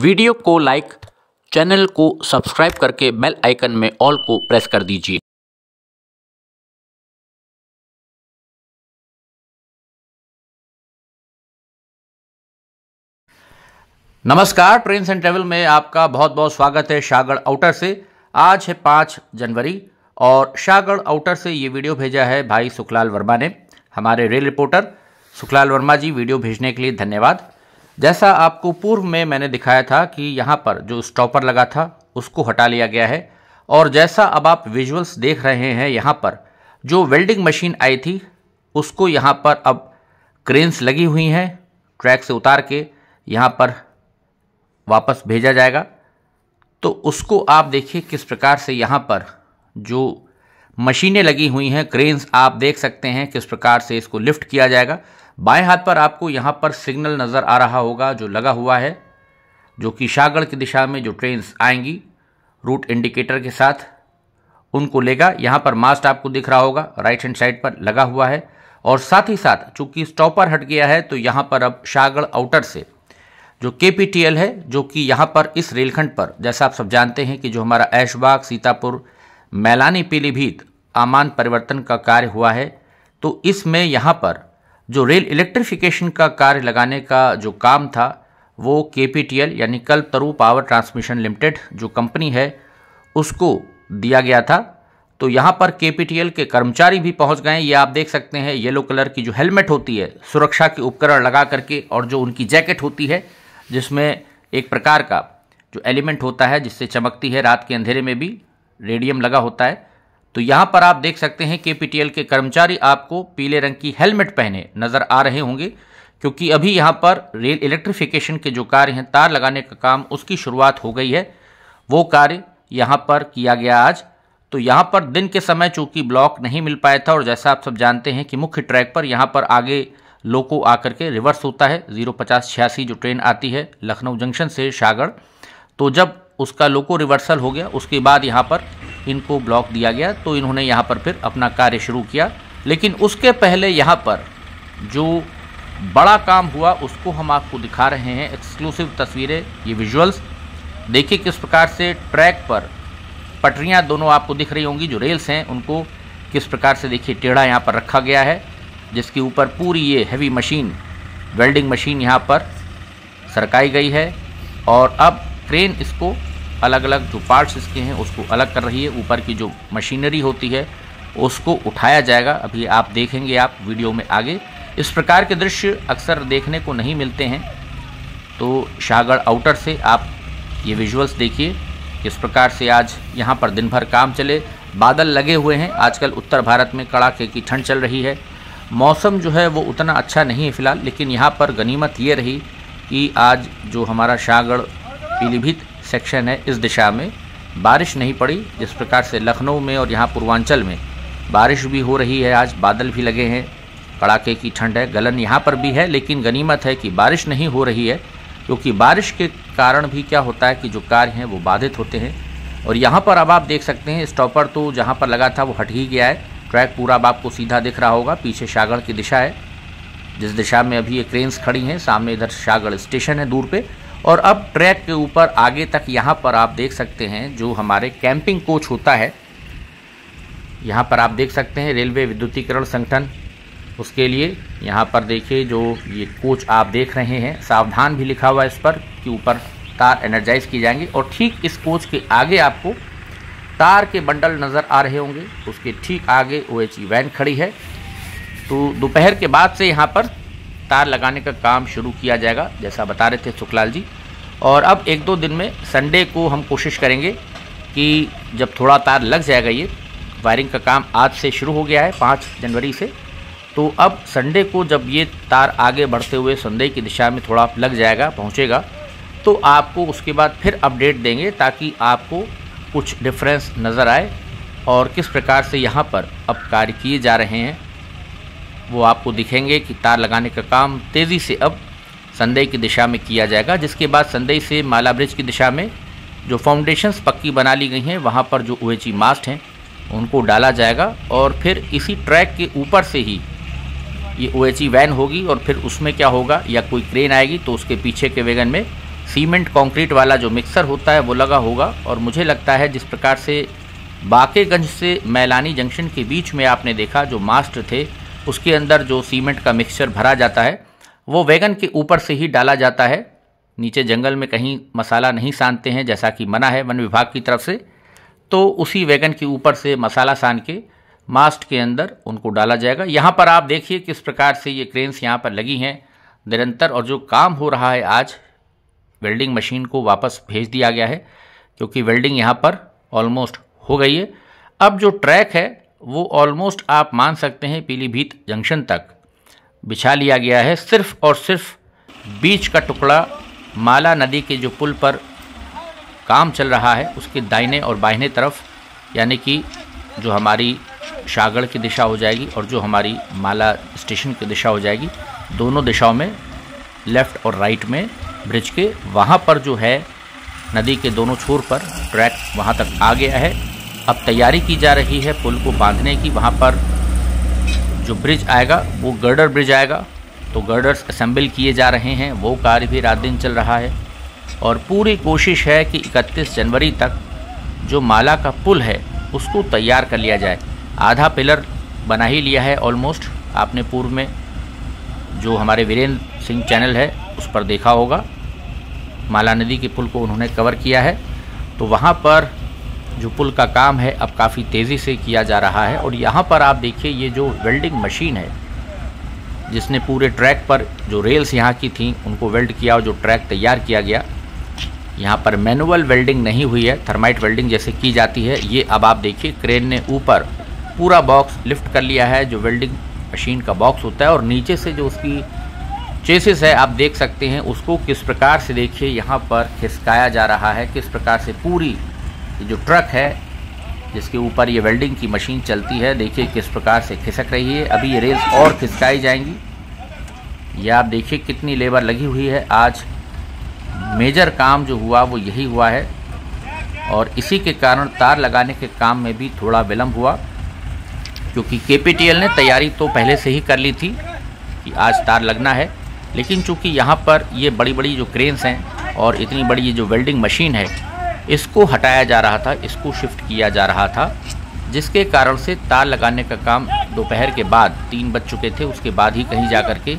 video को like channel को subscribe करके बेल आइकन में ऑल को प्रेस कर दीजिए नमस्कार ट्रेन एंड ट्रेवल में आपका बहुत बहुत स्वागत है शागड़ आउटर से आज है पाँच जनवरी और शागड़ आउटर से ये वीडियो भेजा है भाई सुखलाल वर्मा ने हमारे rail reporter Sukhlal Verma ji video भेजने के लिए धन्यवाद जैसा आपको पूर्व में मैंने दिखाया था कि यहाँ पर जो स्टॉपर लगा था उसको हटा लिया गया है और जैसा अब आप विजुअल्स देख रहे हैं यहाँ पर जो वेल्डिंग मशीन आई थी उसको यहाँ पर अब क्रेन्स लगी हुई हैं ट्रैक से उतार के यहाँ पर वापस भेजा जाएगा तो उसको आप देखिए किस प्रकार से यहाँ पर जो मशीनें लगी हुई हैं क्रेन्स आप देख सकते हैं किस प्रकार से इसको लिफ्ट किया जाएगा बाएं हाथ पर आपको यहां पर सिग्नल नज़र आ रहा होगा जो लगा हुआ है जो कि शागढ़ की दिशा में जो ट्रेन आएंगी रूट इंडिकेटर के साथ उनको लेगा यहां पर मास्ट आपको दिख रहा होगा राइट हैंड साइड पर लगा हुआ है और साथ ही साथ चूंकि स्टॉपर हट गया है तो यहां पर अब शागढ़ आउटर से जो के है जो कि यहाँ पर इस रेलखंड पर जैसा आप सब जानते हैं कि जो हमारा ऐशबाग सीतापुर मैलानी पीलीभीत आमान परिवर्तन का कार्य हुआ है तो इसमें यहाँ पर जो रेल इलेक्ट्रिफिकेशन का कार्य लगाने का जो काम था वो के यानी कल तरु पावर ट्रांसमिशन लिमिटेड जो कंपनी है उसको दिया गया था तो यहाँ पर के के कर्मचारी भी पहुँच गए ये आप देख सकते हैं येलो कलर की जो हेलमेट होती है सुरक्षा के उपकरण लगा करके और जो उनकी जैकेट होती है जिसमें एक प्रकार का जो एलिमेंट होता है जिससे चमकती है रात के अंधेरे में भी रेडियम लगा होता है तो यहां पर आप देख सकते हैं केपीटीएल के कर्मचारी आपको पीले रंग की हेलमेट पहने नजर आ रहे होंगे क्योंकि अभी यहाँ पर रेल इलेक्ट्रिफिकेशन के जो कार्य हैं तार लगाने का काम उसकी शुरुआत हो गई है वो कार्य यहाँ पर किया गया आज तो यहाँ पर दिन के समय चूंकि ब्लॉक नहीं मिल पाया था और जैसा आप सब जानते हैं कि मुख्य ट्रैक पर यहाँ पर आगे लोको आकर के रिवर्स होता है जीरो पचास छियासी जो ट्रेन आती है लखनऊ जंक्शन से सागर तो जब उसका लोको रिवर्सल हो गया उसके बाद यहाँ पर इनको ब्लॉक दिया गया तो इन्होंने यहाँ पर फिर अपना कार्य शुरू किया लेकिन उसके पहले यहाँ पर जो बड़ा काम हुआ उसको हम आपको दिखा रहे हैं एक्सक्लूसिव तस्वीरें ये विजुअल्स देखिए किस प्रकार से ट्रैक पर पटरियाँ दोनों आपको दिख रही होंगी जो रेल्स हैं उनको किस प्रकार से देखिए टेढ़ा यहाँ पर रखा गया है जिसके ऊपर पूरी ये हैवी मशीन वेल्डिंग मशीन यहाँ पर सरकाई गई है और अब क्रेन इसको अलग अलग जो पार्ट्स इसके हैं उसको अलग कर रही है ऊपर की जो मशीनरी होती है उसको उठाया जाएगा अभी आप देखेंगे आप वीडियो में आगे इस प्रकार के दृश्य अक्सर देखने को नहीं मिलते हैं तो शाहगढ़ आउटर से आप ये विजुअल्स देखिए किस प्रकार से आज यहाँ पर दिन भर काम चले बादल लगे हुए हैं आजकल उत्तर भारत में कड़ाके की ठंड चल रही है मौसम जो है वो उतना अच्छा नहीं है फ़िलहाल लेकिन यहाँ पर गनीमत ये रही कि आज जो हमारा शाहगढ़ पीलीभीत सेक्शन है इस दिशा में बारिश नहीं पड़ी जिस प्रकार से लखनऊ में और यहाँ पूर्वांचल में बारिश भी हो रही है आज बादल भी लगे हैं कड़ाके की ठंड है गलन यहाँ पर भी है लेकिन गनीमत है कि बारिश नहीं हो रही है क्योंकि बारिश के कारण भी क्या होता है कि जो कार्य हैं वो बाधित होते हैं और यहाँ पर अब आप देख सकते हैं स्टॉपर तो जहाँ पर लगा था वो हट ही गया है ट्रैक पूरा अब आपको सीधा दिख रहा होगा पीछे शागढ़ की दिशा है जिस दिशा में अभी ये क्रेन्स खड़ी हैं सामने इधर शागढ़ स्टेशन है दूर पे और अब ट्रैक के ऊपर आगे तक यहाँ पर आप देख सकते हैं जो हमारे कैंपिंग कोच होता है यहाँ पर आप देख सकते हैं रेलवे विद्युतीकरण संगठन उसके लिए यहाँ पर देखिए जो ये कोच आप देख रहे हैं सावधान भी लिखा हुआ है इस पर कि ऊपर तार एनर्जाइज की जाएंगे और ठीक इस कोच के आगे आपको तार के बंडल नज़र आ रहे होंगे उसके ठीक आगे ओ एच वैन खड़ी है तो दोपहर के बाद से यहाँ पर तार लगाने का काम शुरू किया जाएगा जैसा बता रहे थे सुखलाल जी और अब एक दो दिन में संडे को हम कोशिश करेंगे कि जब थोड़ा तार लग जाएगा ये वायरिंग का काम आज से शुरू हो गया है पाँच जनवरी से तो अब संडे को जब ये तार आगे बढ़ते हुए संडे की दिशा में थोड़ा लग जाएगा पहुँचेगा तो आपको उसके बाद फिर अपडेट देंगे ताकि आपको कुछ डिफरेंस नज़र आए और किस प्रकार से यहाँ पर अब कार्य किए जा रहे हैं वो आपको दिखेंगे कि तार लगाने का काम तेज़ी से अब संदेह की दिशा में किया जाएगा जिसके बाद संदेह से माला ब्रिज की दिशा में जो फाउंडेशंस पक्की बना ली गई हैं वहाँ पर जो ओ मास्ट हैं उनको डाला जाएगा और फिर इसी ट्रैक के ऊपर से ही ये ओ वैन होगी और फिर उसमें क्या होगा या कोई क्रेन आएगी तो उसके पीछे के वेगन में सीमेंट कंक्रीट वाला जो मिक्सर होता है वो लगा होगा और मुझे लगता है जिस प्रकार से बाकेगंज से मैलानी जंक्शन के बीच में आपने देखा जो मास्टर थे उसके अंदर जो सीमेंट का मिक्सचर भरा जाता है वो वैगन के ऊपर से ही डाला जाता है नीचे जंगल में कहीं मसाला नहीं सानते हैं जैसा कि मना है वन विभाग की तरफ से तो उसी वैगन के ऊपर से मसाला सान के मास्ट के अंदर उनको डाला जाएगा यहाँ पर आप देखिए किस प्रकार से ये क्रेन्स यहाँ पर लगी हैं निरंतर और जो काम हो रहा है आज वेल्डिंग मशीन को वापस भेज दिया गया है क्योंकि वेल्डिंग यहाँ पर ऑलमोस्ट हो गई है अब जो ट्रैक है वो ऑलमोस्ट आप मान सकते हैं पीलीभीत जंक्शन तक बिछा लिया गया है सिर्फ और सिर्फ बीच का टुकड़ा माला नदी के जो पुल पर काम चल रहा है उसके दाहिने और बाहिने तरफ यानी कि जो हमारी शागढ़ की दिशा हो जाएगी और जो हमारी माला स्टेशन की दिशा हो जाएगी दोनों दिशाओं में लेफ़्ट और राइट में ब्रिज के वहाँ पर जो है नदी के दोनों छोर पर ट्रैक वहाँ तक आ गया है अब तैयारी की जा रही है पुल को बांधने की वहाँ पर जो ब्रिज आएगा वो गर्डर ब्रिज आएगा तो गर्डर्स असम्बल किए जा रहे हैं वो कार्य भी रात दिन चल रहा है और पूरी कोशिश है कि 31 जनवरी तक जो माला का पुल है उसको तैयार कर लिया जाए आधा पिलर बना ही लिया है ऑलमोस्ट आपने पूर्व में जो हमारे वीरेंद्र सिंह चैनल है उस पर देखा होगा माला नदी के पुल को उन्होंने कवर किया है तो वहाँ पर जो पुल का काम है अब काफ़ी तेज़ी से किया जा रहा है और यहाँ पर आप देखिए ये जो वेल्डिंग मशीन है जिसने पूरे ट्रैक पर जो रेल्स यहाँ की थी उनको वेल्ड किया और जो ट्रैक तैयार किया गया यहाँ पर मैनुअल वेल्डिंग नहीं हुई है थर्माइट वेल्डिंग जैसे की जाती है ये अब आप देखिए क्रेन ने ऊपर पूरा बॉक्स लिफ्ट कर लिया है जो वेल्डिंग मशीन का बॉक्स होता है और नीचे से जो उसकी चेसिस है आप देख सकते हैं उसको किस प्रकार से देखिए यहाँ पर खिसकाया जा रहा है किस प्रकार से पूरी ये जो ट्रक है जिसके ऊपर ये वेल्डिंग की मशीन चलती है देखिए किस प्रकार से खिसक रही है अभी ये रेल्स और खिसकाई जाएंगी या आप देखिए कितनी लेबर लगी हुई है आज मेजर काम जो हुआ वो यही हुआ है और इसी के कारण तार लगाने के काम में भी थोड़ा विलम्ब हुआ क्योंकि के ने तैयारी तो पहले से ही कर ली थी कि आज तार लगना है लेकिन चूंकि यहाँ पर ये बड़ी बड़ी जो क्रेन्स हैं और इतनी बड़ी ये जो वेल्डिंग मशीन है इसको हटाया जा रहा था इसको शिफ्ट किया जा रहा था जिसके कारण से तार लगाने का काम दोपहर के बाद तीन बज चुके थे उसके बाद ही कहीं जा कर के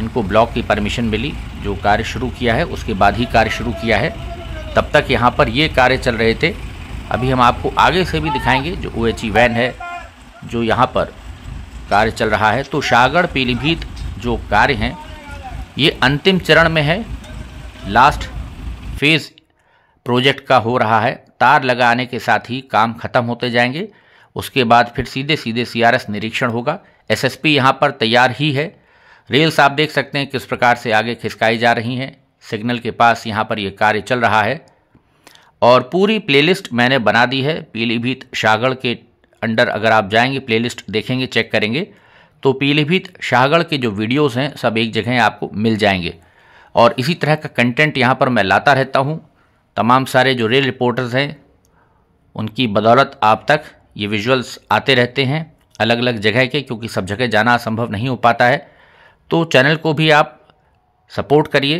इनको ब्लॉक की परमिशन मिली जो कार्य शुरू किया है उसके बाद ही कार्य शुरू किया है तब तक यहाँ पर ये कार्य चल रहे थे अभी हम आपको आगे से भी दिखाएंगे जो ओ वैन e है जो यहाँ पर कार्य चल रहा है तो शागढ़ पीलीभीत जो कार्य हैं ये अंतिम चरण में है लास्ट फेज़ प्रोजेक्ट का हो रहा है तार लगाने के साथ ही काम खत्म होते जाएंगे उसके बाद फिर सीधे सीधे सीआरएस निरीक्षण होगा एसएसपी यहाँ पर तैयार ही है रेल्स आप देख सकते हैं किस प्रकार से आगे खिसकाई जा रही हैं सिग्नल के पास यहाँ पर यह कार्य चल रहा है और पूरी प्लेलिस्ट मैंने बना दी है पीलीभीत शाहगढ़ के अंडर अगर आप जाएंगे प्लेलिस्ट देखेंगे चेक करेंगे तो पीलीभीत शाहगढ़ के जो वीडियोस हैं सब एक जगह आपको मिल जाएंगे और इसी तरह का कंटेंट यहाँ पर मैं लाता रहता हूँ तमाम सारे जो रेल रिपोर्टर्स हैं उनकी बदौलत आप तक ये विजुअल्स आते रहते हैं अलग अलग जगह के क्योंकि सब जगह जाना असंभव नहीं हो पाता है तो चैनल को भी आप सपोर्ट करिए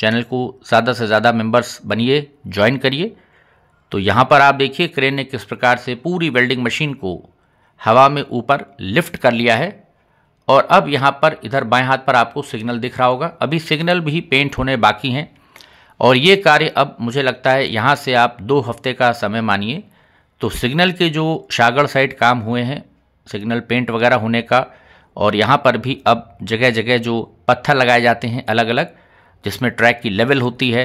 चैनल को ज़्यादा से ज़्यादा मेंबर्स बनिए ज्वाइन करिए तो यहाँ पर आप देखिए क्रेन ने किस प्रकार से पूरी वेल्डिंग मशीन को हवा में ऊपर लिफ्ट कर लिया है और अब यहाँ पर इधर बाएं हाथ पर आपको सिग्नल दिख रहा होगा अभी सिग्नल भी पेंट होने बाकी हैं और ये कार्य अब मुझे लगता है यहाँ से आप दो हफ्ते का समय मानिए तो सिग्नल के जो शागड़ साइड काम हुए हैं सिग्नल पेंट वगैरह होने का और यहाँ पर भी अब जगह जगह जो पत्थर लगाए जाते हैं अलग अलग जिसमें ट्रैक की लेवल होती है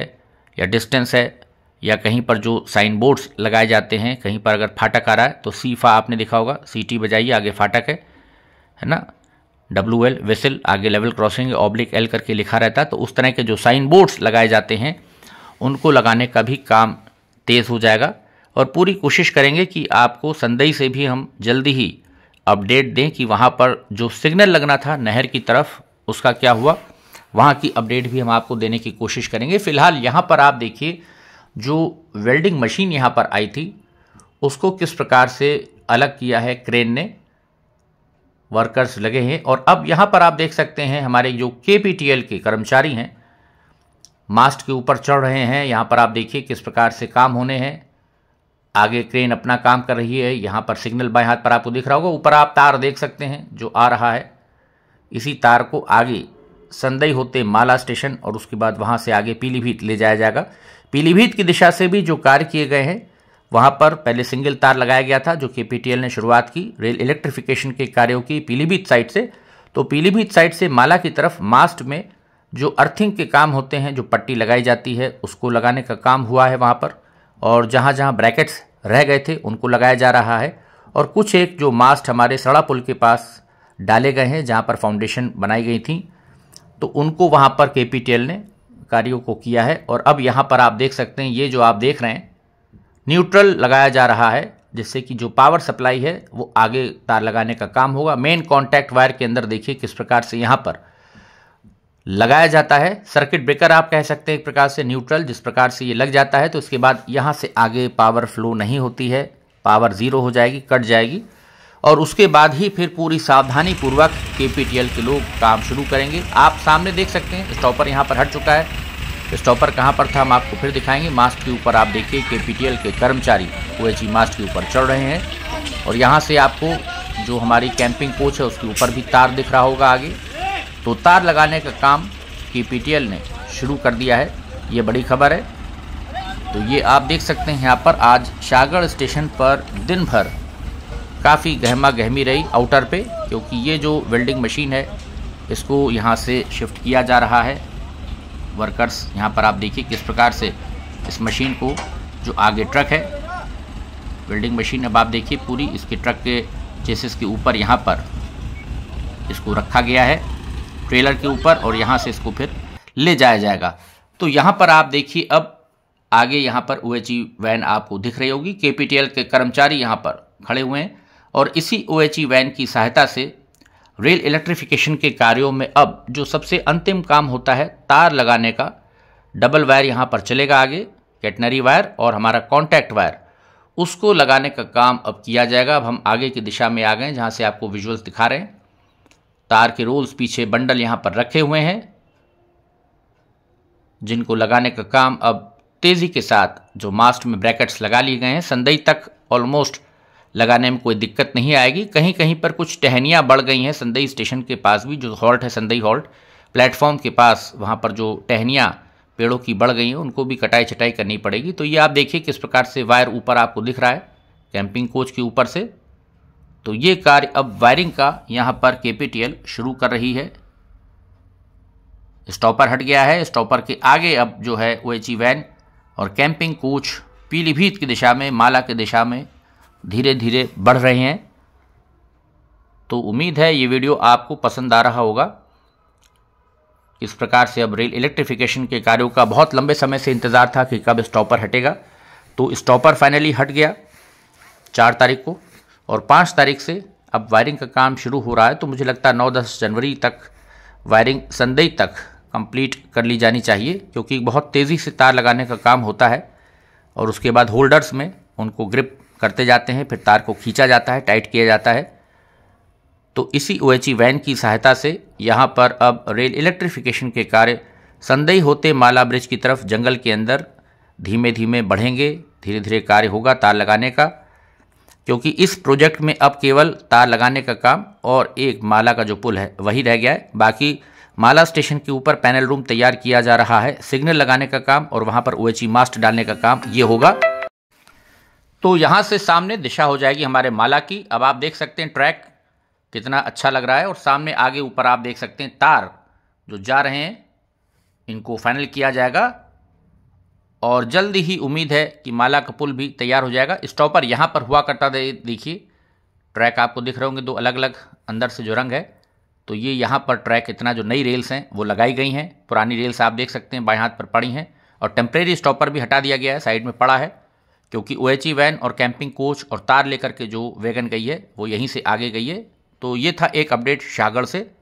या डिस्टेंस है या कहीं पर जो साइन बोर्ड्स लगाए जाते हैं कहीं पर अगर फाटक आ रहा है तो सीफा आपने दिखा होगा सीटी बजाइए आगे फाटक है है ना डब्ल्यू एल वेसल आगे लेवल क्रॉसिंग ऑब्लिक एल करके लिखा रहता है तो उस तरह के जो साइन बोर्ड्स लगाए जाते हैं उनको लगाने का भी काम तेज़ हो जाएगा और पूरी कोशिश करेंगे कि आपको संदई से भी हम जल्दी ही अपडेट दें कि वहाँ पर जो सिग्नल लगना था नहर की तरफ उसका क्या हुआ वहाँ की अपडेट भी हम आपको देने की कोशिश करेंगे फ़िलहाल यहाँ पर आप देखिए जो वेल्डिंग मशीन यहाँ पर आई थी उसको किस प्रकार से अलग किया है क्रेन ने वर्कर्स लगे हैं और अब यहाँ पर आप देख सकते हैं हमारे जो के के कर्मचारी हैं मास्ट के ऊपर चढ़ रहे हैं यहाँ पर आप देखिए किस प्रकार से काम होने हैं आगे क्रेन अपना काम कर रही है यहाँ पर सिग्नल बाएं हाथ पर आपको दिख रहा होगा ऊपर आप तार देख सकते हैं जो आ रहा है इसी तार को आगे संदई होते माला स्टेशन और उसके बाद वहाँ से आगे पीलीभीत ले जाया जाएगा पीलीभीत की दिशा से भी जो कार्य किए गए हैं वहाँ पर पहले सिंगल तार लगाया गया था जो के ने शुरुआत की रेल इलेक्ट्रिफिकेशन के कार्यों की पीलीभीत साइड से तो पीलीभीत साइड से माला की तरफ मास्ट में जो अर्थिंग के काम होते हैं जो पट्टी लगाई जाती है उसको लगाने का काम हुआ है वहाँ पर और जहाँ जहाँ ब्रैकेट्स रह गए थे उनको लगाया जा रहा है और कुछ एक जो मास्ट हमारे सड़ा पुल के पास डाले गए हैं जहाँ पर फाउंडेशन बनाई गई थी तो उनको वहाँ पर के ने कार्यों को किया है और अब यहाँ पर आप देख सकते हैं ये जो आप देख रहे हैं न्यूट्रल लगाया जा रहा है जिससे कि जो पावर सप्लाई है वो आगे तार लगाने का काम होगा मेन कांटेक्ट वायर के अंदर देखिए किस प्रकार से यहाँ पर लगाया जाता है सर्किट ब्रेकर आप कह सकते हैं एक प्रकार से न्यूट्रल जिस प्रकार से ये लग जाता है तो उसके बाद यहाँ से आगे पावर फ्लो नहीं होती है पावर ज़ीरो हो जाएगी कट जाएगी और उसके बाद ही फिर पूरी सावधानी पूर्वक के पी के लोग काम शुरू करेंगे आप सामने देख सकते हैं स्टॉपर यहाँ पर हट चुका है स्टॉपर कहाँ पर था हम आपको फिर दिखाएंगे मास्क के ऊपर आप देखिए के पी के कर्मचारी ओ मास्क के ऊपर चढ़ रहे हैं और यहाँ से आपको जो हमारी कैंपिंग कोच है उसके ऊपर भी तार दिख रहा होगा आगे तो तार लगाने का काम कीपीटीएल ने शुरू कर दिया है ये बड़ी खबर है तो ये आप देख सकते हैं यहाँ पर आज शागर स्टेशन पर दिन भर काफ़ी गहमा गहमी रही आउटर पे क्योंकि ये जो वेल्डिंग मशीन है इसको यहाँ से शिफ्ट किया जा रहा है वर्कर्स यहाँ पर आप देखिए किस प्रकार से इस मशीन को जो आगे ट्रक है वेल्डिंग मशीन अब आप देखिए पूरी इसके ट्रक के चेसिस के ऊपर यहाँ पर इसको रखा गया है ट्रेलर के ऊपर और यहाँ से इसको फिर ले जाया जाएगा तो यहाँ पर आप देखिए अब आगे यहाँ पर ओ वैन e आपको दिख रही होगी के के कर्मचारी यहाँ पर खड़े हुए हैं और इसी ओ वैन e की सहायता से रेल इलेक्ट्रिफिकेशन के कार्यों में अब जो सबसे अंतिम काम होता है तार लगाने का डबल वायर यहाँ पर चलेगा आगे कैटनरी वायर और हमारा कॉन्टैक्ट वायर उसको लगाने का काम अब किया जाएगा अब हम आगे की दिशा में आ गए जहाँ से आपको विजुअल्स दिखा रहे हैं तार के रोल्स पीछे बंडल यहाँ पर रखे हुए हैं जिनको लगाने का काम अब तेज़ी के साथ जो मास्ट में ब्रैकेट्स लगा लिए गए हैं संदई तक ऑलमोस्ट लगाने में कोई दिक्कत नहीं आएगी कहीं कहीं पर कुछ टहनियाँ बढ़ गई हैं संदई स्टेशन के पास भी जो हॉल्ट है संदई हॉल्ट प्लेटफॉर्म के पास वहाँ पर जो टहनियाँ पेड़ों की बढ़ गई हैं उनको भी कटाई छटाई करनी पड़ेगी तो ये आप देखिए किस प्रकार से वायर ऊपर आपको दिख रहा है कैंपिंग कोच के ऊपर से तो ये कार्य अब वायरिंग का यहाँ पर केपीटीएल शुरू कर रही है स्टॉपर हट गया है स्टॉपर के आगे अब जो है ओ एच वैन और कैंपिंग कोच पीलीभीत की दिशा में माला की दिशा में धीरे धीरे बढ़ रहे हैं तो उम्मीद है ये वीडियो आपको पसंद आ रहा होगा इस प्रकार से अब रेल इलेक्ट्रिफिकेशन के कार्यों का बहुत लंबे समय से इंतज़ार था कि कब स्टॉपर हटेगा तो स्टॉपर फाइनली हट गया चार तारीख को और पाँच तारीख से अब वायरिंग का काम शुरू हो रहा है तो मुझे लगता है नौ दस जनवरी तक वायरिंग संदेही तक कंप्लीट कर ली जानी चाहिए क्योंकि बहुत तेज़ी से तार लगाने का काम होता है और उसके बाद होल्डर्स में उनको ग्रिप करते जाते हैं फिर तार को खींचा जाता है टाइट किया जाता है तो इसी ओ वैन की सहायता से यहाँ पर अब रेल इलेक्ट्रिफिकेशन के कार्य संदेही होते माला ब्रिज की तरफ जंगल के अंदर धीमे धीमे बढ़ेंगे धीरे धीरे कार्य होगा तार लगाने का क्योंकि इस प्रोजेक्ट में अब केवल तार लगाने का काम और एक माला का जो पुल है वही रह गया है बाकी माला स्टेशन के ऊपर पैनल रूम तैयार किया जा रहा है सिग्नल लगाने का काम और वहाँ पर ओ e मास्ट डालने का काम ये होगा तो यहाँ से सामने दिशा हो जाएगी हमारे माला की अब आप देख सकते हैं ट्रैक कितना अच्छा लग रहा है और सामने आगे ऊपर आप देख सकते हैं तार जो जा रहे हैं इनको फाइनल किया जाएगा और जल्द ही उम्मीद है कि माला का पुल भी तैयार हो जाएगा स्टॉपर यहाँ पर हुआ करता देखिए ट्रैक आपको दिख रहे होंगे दो अलग अलग अंदर से जो रंग है तो ये यहाँ पर ट्रैक इतना जो नई रेल्स हैं वो लगाई गई हैं पुरानी रेल्स आप देख सकते हैं बाएँ हाथ पर पड़ी हैं और टेम्प्रेरी स्टॉपर भी हटा दिया गया है साइड में पड़ा है क्योंकि ओ वैन और कैंपिंग कोच और तार लेकर के जो वैगन गई है वो यहीं से आगे गई है तो ये था एक अपडेट शागढ़ से